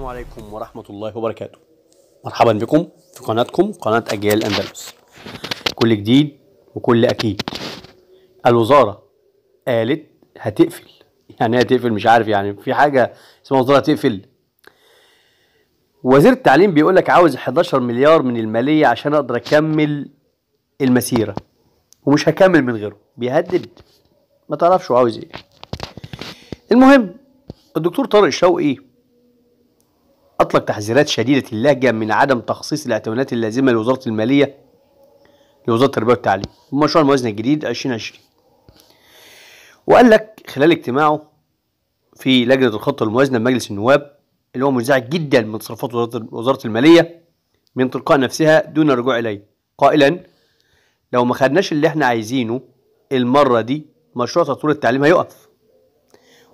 السلام عليكم ورحمة الله وبركاته مرحبا بكم في قناتكم قناة أجيال أندلس كل جديد وكل أكيد الوزارة قالت هتقفل يعني ايه هتقفل مش عارف يعني في حاجة اسمها وزارة هتقفل وزير التعليم بيقول لك عاوز 11 مليار من المالية عشان أقدر أكمل المسيرة ومش هكمل من غيره بيهدد ما تعرفش هو عاوز ايه المهم الدكتور طارق شوقي أطلق تحذيرات شديدة اللهجة من عدم تخصيص الاعتمادات اللازمة لوزارة المالية لوزارة التربية والتعليم مشروع الموازنة الجديد 2020 وقال لك خلال اجتماعه في لجنة الخطة الموازنة بمجلس النواب اللي هو منزعج جدا من تصرفات وزارة المالية من تلقاء نفسها دون الرجوع إليه قائلا لو ما خدناش اللي احنا عايزينه المرة دي مشروع تطوير التعليم هيقف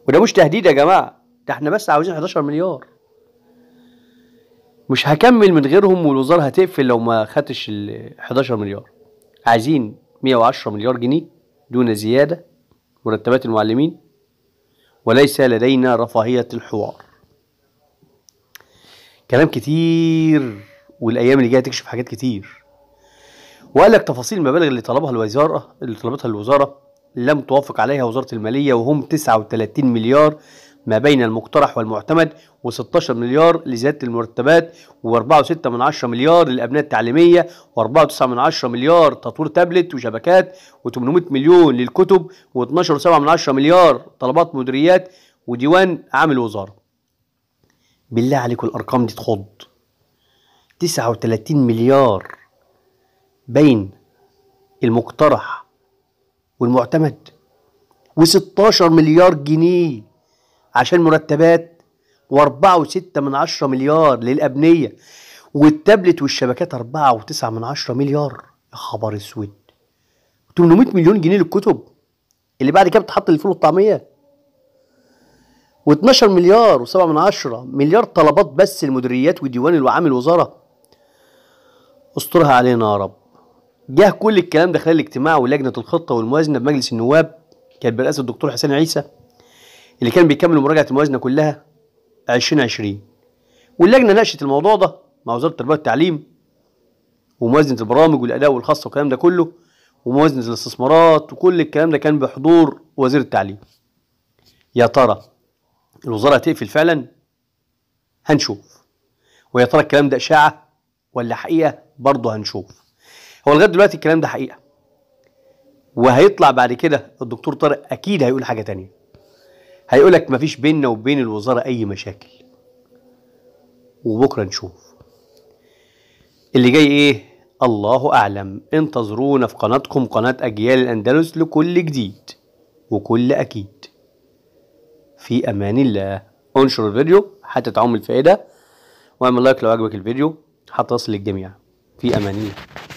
وده مش تهديد يا جماعة ده احنا بس عاوزين 11 مليار مش هكمل من غيرهم والوزاره هتقفل لو ما خدتش ال 11 مليار عايزين 110 مليار جنيه دون زياده مرتبات المعلمين وليس لدينا رفاهيه الحوار كلام كتير والايام اللي جايه تكشف حاجات كتير وقال لك تفاصيل المبالغ اللي طلبها الوزاره اللي طلبتها الوزاره لم توافق عليها وزاره الماليه وهم 39 مليار ما بين المقترح والمعتمد و16 مليار لزيادة المرتبات و4.6 مليار للأبناء التعليمية و4.9 مليار تطوير تابلت وشبكات و800 مليون للكتب و12.7 مليار طلبات مديريات وديوان عام الوزارة بالله عليكم الأرقام دي تخض 39 مليار بين المقترح والمعتمد و16 مليار جنيه عشان مرتبات وأربعة وستة من عشرة مليار للأبنية والتابلت والشبكات أربعة وتسعة من عشرة مليار يا خبر اسود 800 مليون جنيه للكتب اللي بعد كده بتحط للفول والطعمية و12 مليار و7 من عشرة مليار طلبات بس المديريات وديوان الوعام الوزارة استرها علينا يا رب جه كل الكلام ده خلال الاجتماع ولجنة الخطة والموازنة بمجلس النواب كان برئاسة الدكتور حسين عيسى اللي كان بيكمل مراجعه الموازنه كلها 2020 واللجنه ناقشت الموضوع ده مع وزاره التربيه والتعليم وموازنه البرامج والاداء والخاصه والكلام ده كله وموازنه الاستثمارات وكل الكلام ده كان بحضور وزير التعليم يا ترى الوزاره هتقفل فعلا هنشوف ويا ترى الكلام ده اشاعه ولا حقيقه برضه هنشوف هو لغايه دلوقتي الكلام ده حقيقه وهيطلع بعد كده الدكتور طارق اكيد هيقول حاجه تانية هيقول لك مفيش بيننا وبين الوزاره اي مشاكل وبكره نشوف اللي جاي ايه الله اعلم انتظرونا في قناتكم قناه اجيال الاندلس لكل جديد وكل اكيد في امان الله انشر الفيديو حتى تعم الفائده واعمل لايك لو عجبك الفيديو حتى تصل للجميع في امان الله